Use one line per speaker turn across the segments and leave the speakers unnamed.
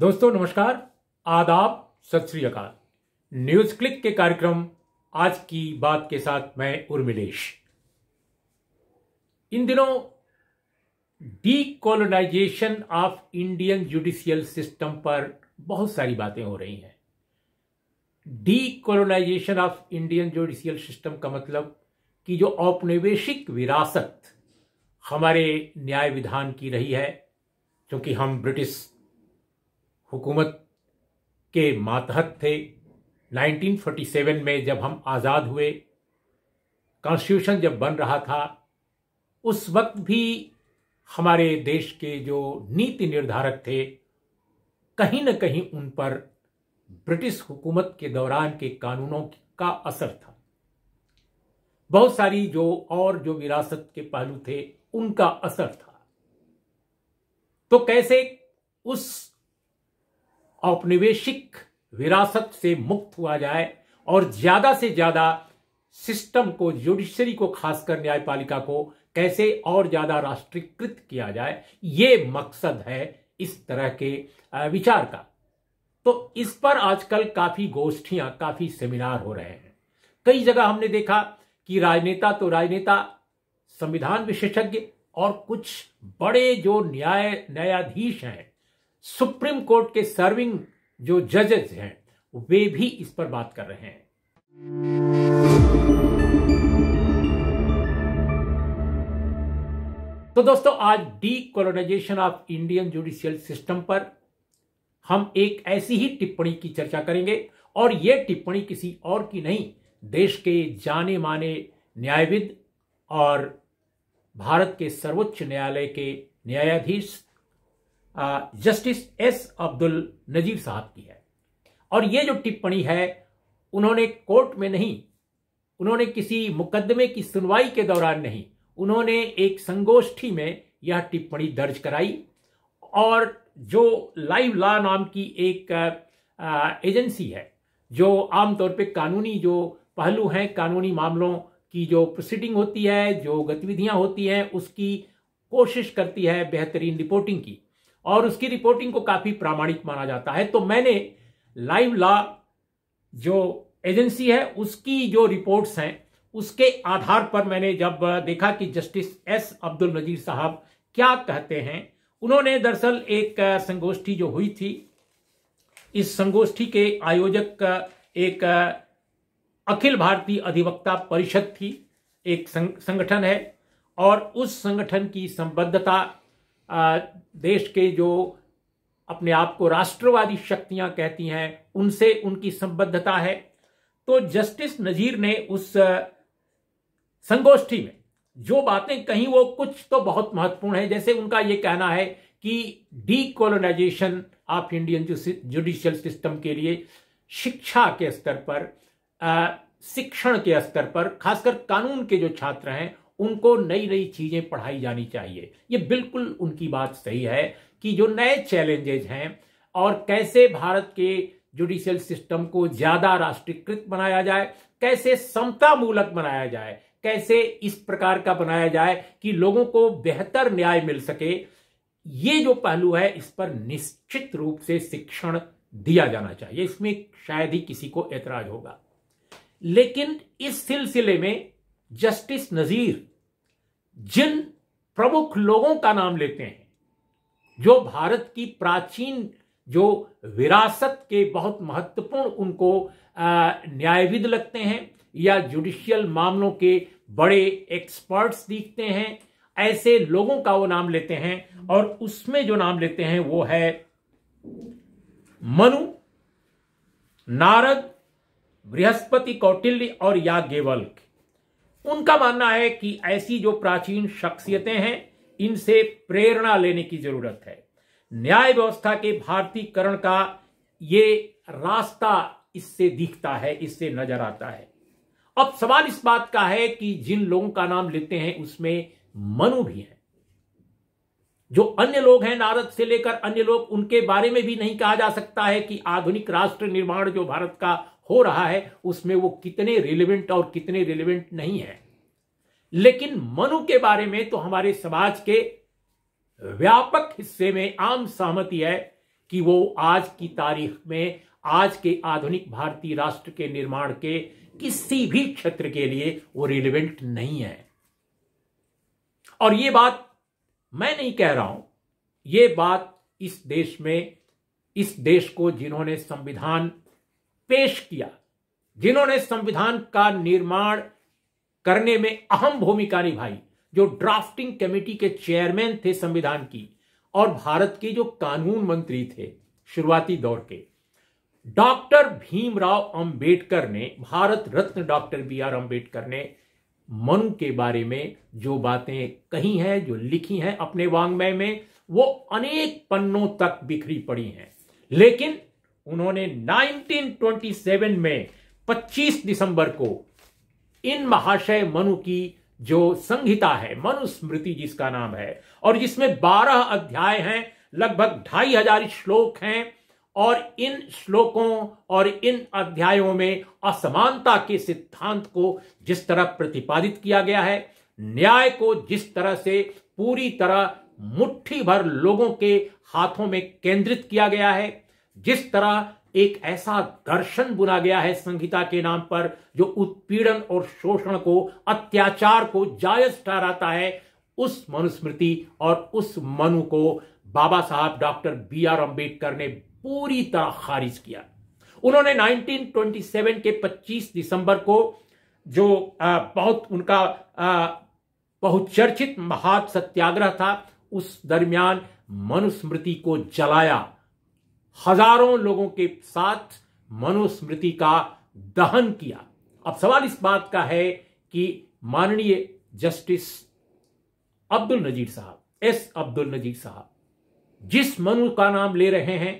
दोस्तों नमस्कार आदाब सत श्री अकाल न्यूज क्लिक के कार्यक्रम आज की बात के साथ मैं उर्मिलेश इन दिनों decolonisation of Indian judicial system पर बहुत सारी बातें हो रही हैं decolonisation of Indian judicial system का मतलब कि जो औपनिवेशिक विरासत हमारे न्याय विधान की रही है क्योंकि हम ब्रिटिश हुकूमत के मातहत थे 1947 में जब हम आज़ाद हुए कॉन्स्टिट्यूशन जब बन रहा था उस वक्त भी हमारे देश के जो नीति निर्धारक थे कहीं न कहीं उन पर ब्रिटिश हुकूमत के दौरान के कानूनों का असर था बहुत सारी जो और जो विरासत के पहलू थे उनका असर था तो कैसे उस औपनिवेशिक विरासत से मुक्त हुआ जाए और ज्यादा से ज्यादा सिस्टम को जुडिशरी को खासकर न्यायपालिका को कैसे और ज्यादा राष्ट्रीयकृत किया जाए ये मकसद है इस तरह के विचार का तो इस पर आजकल काफी गोष्ठियां काफी सेमिनार हो रहे हैं कई जगह हमने देखा कि राजनेता तो राजनेता संविधान विशेषज्ञ और कुछ बड़े जो न्याय न्यायाधीश हैं सुप्रीम कोर्ट के सर्विंग जो जजेस हैं वे भी इस पर बात कर रहे हैं तो दोस्तों आज decolonisation of Indian judicial system पर हम एक ऐसी ही टिप्पणी की चर्चा करेंगे और यह टिप्पणी किसी और की नहीं देश के जाने माने न्यायविद और भारत के सर्वोच्च न्यायालय के न्यायाधीश जस्टिस एस अब्दुल नजीर साहब की है और ये जो टिप्पणी है उन्होंने कोर्ट में नहीं उन्होंने किसी मुकदमे की सुनवाई के दौरान नहीं उन्होंने एक संगोष्ठी में यह टिप्पणी दर्ज कराई और जो लाइव लॉ नाम की एक एजेंसी है जो आमतौर पे कानूनी जो पहलू हैं कानूनी मामलों की जो प्रोसीडिंग होती है जो गतिविधियां होती हैं उसकी कोशिश करती है बेहतरीन रिपोर्टिंग की और उसकी रिपोर्टिंग को काफी प्रामाणिक माना जाता है तो मैंने लाइव लॉ जो एजेंसी है उसकी जो रिपोर्ट्स हैं उसके आधार पर मैंने जब देखा कि जस्टिस एस अब्दुल नजीर साहब क्या कहते हैं उन्होंने दरअसल एक संगोष्ठी जो हुई थी इस संगोष्ठी के आयोजक एक अखिल भारतीय अधिवक्ता परिषद थी एक संगठन है और उस संगठन की संबद्धता देश के जो अपने आप को राष्ट्रवादी शक्तियां कहती हैं उनसे उनकी संबद्धता है तो जस्टिस नजीर ने उस संगोष्ठी में जो बातें कहीं वो कुछ तो बहुत महत्वपूर्ण है जैसे उनका ये कहना है कि decolonisation of Indian judicial system के लिए शिक्षा के स्तर पर शिक्षण के स्तर पर खासकर कानून के जो छात्र हैं उनको नई नई चीज़ें पढ़ाई जानी चाहिए ये बिल्कुल उनकी बात सही है कि जो नए चैलेंजेज हैं और कैसे भारत के जुडिशियल सिस्टम को ज़्यादा राष्ट्रीयकृत बनाया जाए कैसे समता मूलक बनाया जाए कैसे इस प्रकार का बनाया जाए कि लोगों को बेहतर न्याय मिल सके ये जो पहलू है इस पर निश्चित रूप से शिक्षण दिया जाना चाहिए इसमें शायद ही किसी को ऐतराज होगा लेकिन इस सिलसिले में जस्टिस नज़ीर जिन प्रमुख लोगों का नाम लेते हैं जो भारत की प्राचीन जो विरासत के बहुत महत्वपूर्ण उनको न्यायविद लगते हैं या जुडिशियल मामलों के बड़े एक्सपर्ट्स दिखते हैं ऐसे लोगों का वो नाम लेते हैं और उसमें जो नाम लेते हैं वो है मनु नारद बृहस्पति कौटिल्य और याज्ञवल्क उनका मानना है कि ऐसी जो प्राचीन शख्सियतें हैं इनसे प्रेरणा लेने की जरूरत है न्याय व्यवस्था के भारतीकरण का ये रास्ता इससे दिखता है इससे नजर आता है अब सवाल इस बात का है कि जिन लोगों का नाम लेते हैं उसमें मनु भी हैं जो अन्य लोग हैं नारद से लेकर अन्य लोग उनके बारे में भी नहीं कहा जा सकता है कि आधुनिक राष्ट्र निर्माण जो भारत का हो रहा है उसमें वो कितने रिलेवेंट और कितने रिलेवेंट नहीं है लेकिन मनु के बारे में तो हमारे समाज के व्यापक हिस्से में आम सहमति है कि वो आज की तारीख में आज के आधुनिक भारतीय राष्ट्र के निर्माण के किसी भी क्षेत्र के लिए वो रिलेवेंट नहीं है और ये बात मैं नहीं कह रहा हूं ये बात इस देश में इस देश को जिन्होंने संविधान पेश किया जिन्होंने संविधान का निर्माण करने में अहम भूमिका निभाई जो ड्राफ्टिंग कमेटी के चेयरमैन थे संविधान की और भारत के जो कानून मंत्री थे शुरुआती दौर के डॉक्टर भीमराव अंबेडकर ने Bharat Ratna doctor B R Ambedkar ने मनु के बारे में जो बातें कही हैं जो लिखी हैं अपने वांग्मय में वो अनेक पन्नों तक बिखरी पड़ी हैं लेकिन उन्होंने 1927 में 25 दिसंबर को इन महाशय मनु की जो संहिता है मनुस्मृति जिसका नाम है और जिसमें 12 अध्याय हैं लगभग ढाई हजार श्लोक हैं और इन श्लोकों और इन अध्यायों में असमानता के सिद्धांत को जिस तरह प्रतिपादित किया गया है न्याय को जिस तरह से पूरी तरह मुट्ठी भर लोगों के हाथों में केंद्रित किया गया है जिस तरह एक ऐसा दर्शन बुना गया है संहिता के नाम पर जो उत्पीड़न और शोषण को अत्याचार को जायज ठहराता है उस मनुस्मृति और उस मनु को बाबा साहब डॉक्टर बी आर अंबेडकर ने पूरी तरह खारिज किया उन्होंने 1927 के 25 दिसंबर को जो बहुत उनका बहुचर्चित महात्म सत्याग्रह था उस दरमियान मनुस्मृति को जलाया हजारों लोगों के साथ मनुस्मृति का दहन किया अब सवाल इस बात का है कि माननीय जस्टिस अब्दुल नजीर साहब एस अब्दुल नजीर साहब जिस मनु का नाम ले रहे हैं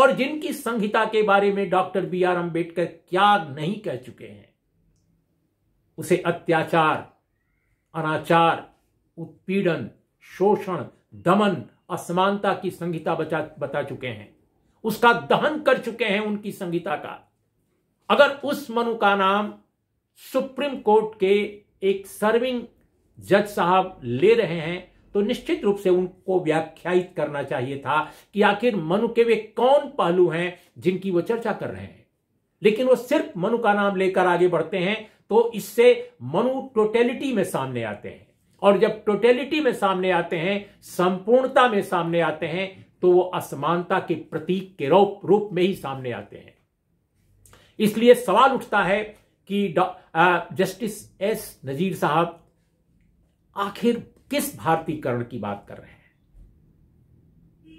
और जिनकी संहिता के बारे में डॉक्टर बी आर अंबेडकर क्या नहीं कह चुके हैं उसे अत्याचार अनाचार उत्पीड़न शोषण दमन असमानता की संहिता बचा बता चुके हैं उसका दहन कर चुके हैं उनकी संहिता का अगर उस मनु का नाम सुप्रीम कोर्ट के एक सर्विंग जज साहब ले रहे हैं तो निश्चित रूप से उनको व्याख्यायित करना चाहिए था कि आखिर मनु के वे कौन पहलू हैं जिनकी वो चर्चा कर रहे हैं लेकिन वो सिर्फ मनु का नाम लेकर आगे बढ़ते हैं तो इससे मनु टोटेलिटी में सामने आते हैं और जब टोटेलिटी में सामने आते हैं संपूर्णता में सामने आते हैं तो वो असमानता के प्रतीक के रूप रूप में ही सामने आते हैं इसलिए सवाल उठता है कि जस्टिस एस नजीर साहब आखिर किस भारतीकरण की बात कर रहे हैं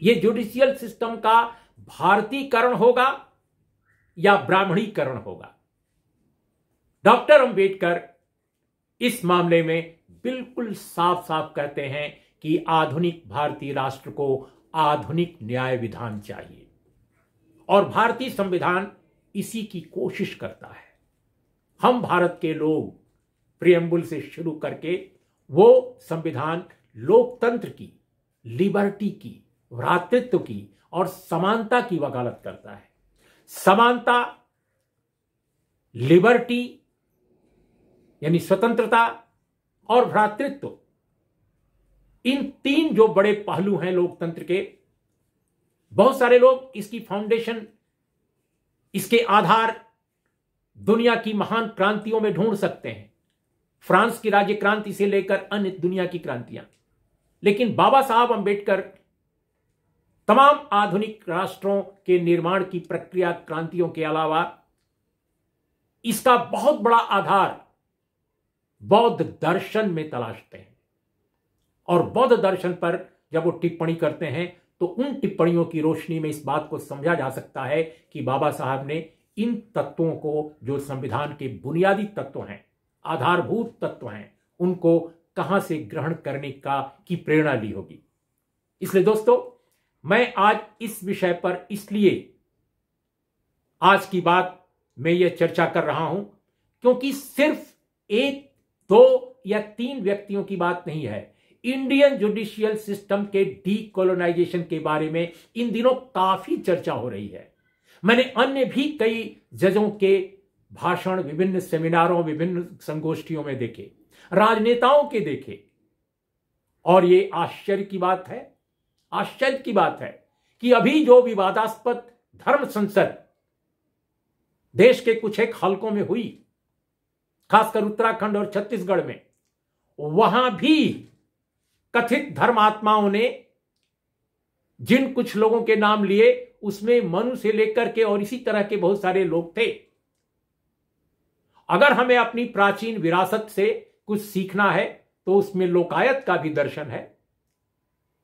ये जुडिशियल सिस्टम का भारतीकरण होगा या ब्राह्मणीकरण होगा डॉक्टर अंबेडकर इस मामले में बिल्कुल साफ साफ कहते हैं कि आधुनिक भारतीय राष्ट्र को आधुनिक न्याय विधान चाहिए और भारतीय संविधान इसी की कोशिश करता है हम भारत के लोग प्रियम्बुल से शुरू करके वो संविधान लोकतंत्र की लिबर्टी की भ्रातृत्व की और समानता की वकालत करता है समानता लिबर्टी यानी स्वतंत्रता और भ्रातृत्व इन तीन जो बड़े पहलू हैं लोकतंत्र के बहुत सारे लोग इसकी फाउंडेशन इसके आधार दुनिया की महान क्रांतियों में ढूंढ सकते हैं फ्रांस की राज्य क्रांति से लेकर अन्य दुनिया की क्रांतियां लेकिन बाबा साहब अंबेडकर तमाम आधुनिक राष्ट्रों के निर्माण की प्रक्रिया क्रांतियों के अलावा इसका बहुत बड़ा आधार बौद्ध दर्शन में तलाशते हैं और बौद्ध दर्शन पर जब वो टिप्पणी करते हैं तो उन टिप्पणियों की रोशनी में इस बात को समझा जा सकता है कि बाबा साहब ने इन तत्वों को जो संविधान के बुनियादी तत्व हैं आधारभूत तत्व हैं उनको कहां से ग्रहण करने का की प्रेरणा ली होगी इसलिए दोस्तों मैं आज इस विषय पर इसलिए आज की बात में यह चर्चा कर रहा हूं क्योंकि सिर्फ एक दो या तीन व्यक्तियों की बात नहीं है इंडियन जुडिशियल सिस्टम के डीकोलोनाइजेशन के बारे में इन दिनों काफी चर्चा हो रही है मैंने अन्य भी कई जजों के भाषण विभिन्न सेमिनारों विभिन्न संगोष्ठियों में देखे राजनेताओं के देखे और ये आश्चर्य की बात है आश्चर्य की बात है कि अभी जो विवादास्पद धर्म संसद देश के कुछ एक हलकों में हुई खासकर उत्तराखंड और छत्तीसगढ़ में वहां भी कथित धर्मात्माओं ने जिन कुछ लोगों के नाम लिए उसमें मनु से लेकर के और इसी तरह के बहुत सारे लोग थे अगर हमें अपनी प्राचीन विरासत से कुछ सीखना है तो उसमें लोकायत का भी दर्शन है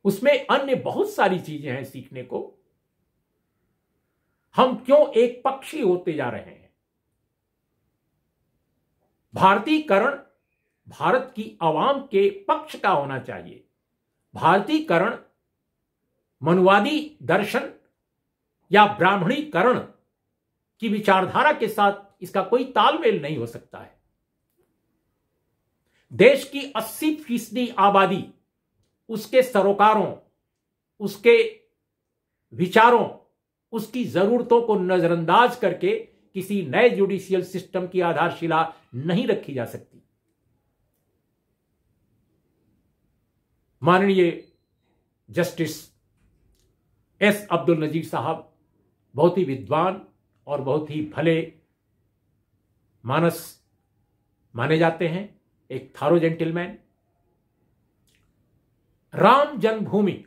उसमें अन्य बहुत सारी चीजें हैं सीखने को हम क्यों एक पक्षी होते जा रहे हैं भारतीकरण भारत की आवाम के पक्ष का होना चाहिए भारतीकरण मनुवादी दर्शन या ब्राह्मणीकरण की विचारधारा के साथ इसका कोई तालमेल नहीं हो सकता है देश की 80 फीसदी आबादी उसके सरोकारों उसके विचारों उसकी जरूरतों को नजरअंदाज करके किसी नए जुडिशियल सिस्टम की आधारशिला नहीं रखी जा सकती माननीय जस्टिस एस अब्दुल नजीर साहब बहुत ही विद्वान और बहुत ही भले मानस माने जाते हैं एक थारो जेंटलमैन राम जन्मभूमि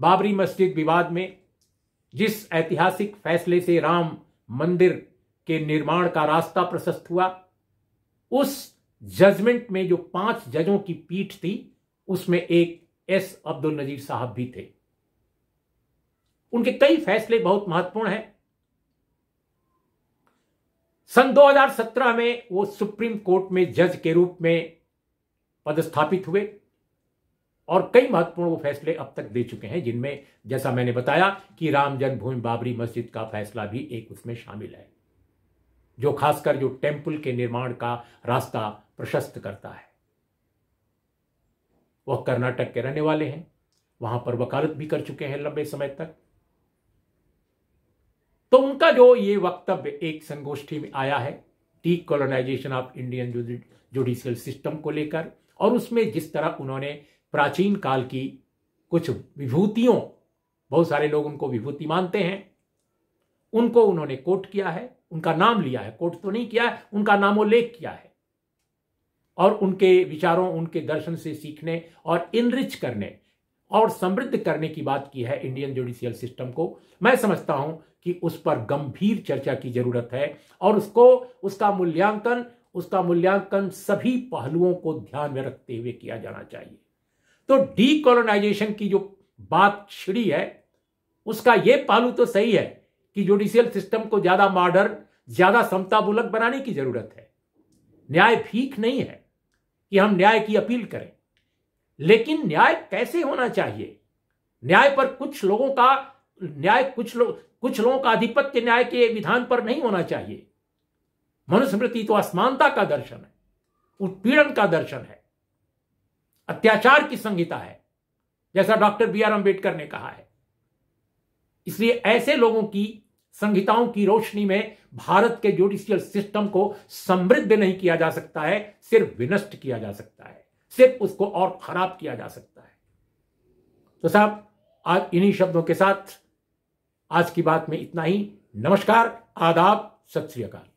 बाबरी मस्जिद विवाद में जिस ऐतिहासिक फैसले से राम मंदिर के निर्माण का रास्ता प्रशस्त हुआ उस जजमेंट में जो पांच जजों की पीठ थी उसमें एक एस अब्दुल नजीर साहब भी थे उनके कई फैसले बहुत महत्वपूर्ण हैं सन 2017 में वो सुप्रीम कोर्ट में जज के रूप में पदस्थापित हुए और कई महत्वपूर्ण वो फैसले अब तक दे चुके हैं जिनमें जैसा मैंने बताया कि राम जन्मभूमि बाबरी मस्जिद का फैसला भी एक उसमें शामिल है जो खासकर जो टेम्पल के निर्माण का रास्ता प्रशस्त करता है वह कर्नाटक के रहने वाले हैं वहां पर वकालत भी कर चुके हैं लंबे समय तक तो उनका जो ये वक्तव्य एक संगोष्ठी में आया है decolonisation of Indian judicial system को लेकर और उसमें जिस तरह उन्होंने प्राचीन काल की कुछ विभूतियों बहुत सारे लोग उनको विभूति मानते हैं उनको उन्होंने कोट किया है उनका नाम लिया है कोट तो नहीं किया है उनका नामोल्लेख किया है और उनके विचारों उनके दर्शन से सीखने और इनरिच करने और समृद्ध करने की बात की है इंडियन जुडिशियल सिस्टम को मैं समझता हूं कि उस पर गंभीर चर्चा की जरूरत है और उसको उसका मूल्यांकन उसका मूल्यांकन सभी पहलुओं को ध्यान में रखते हुए किया जाना चाहिए तो डीकोलोनाइजेशन की जो बात छिड़ी है उसका यह पहलू तो सही है कि जुडिशियल सिस्टम को ज्यादा मॉडर्न ज्यादा समतामूलक बनाने की जरूरत है न्याय भीख नहीं है कि हम न्याय की अपील करें लेकिन न्याय कैसे होना चाहिए न्याय पर कुछ लोगों का न्याय कुछ लोग कुछ लोगों का आधिपत्य न्याय के विधान पर नहीं होना चाहिए मनुस्मृति तो असमानता का दर्शन है उत्पीड़न का दर्शन है अत्याचार की संहिता है जैसा डॉक्टर बी आर अंबेडकर ने कहा है इसलिए ऐसे लोगों की संहिताओं की रोशनी में भारत के जुडिशियल सिस्टम को समृद्ध नहीं किया जा सकता है सिर्फ विनष्ट किया जा सकता है सिर्फ उसको और खराब किया जा सकता है तो साहब आज इन्हीं शब्दों के साथ आज की बात में इतना ही नमस्कार आदाब सत श्रीकाल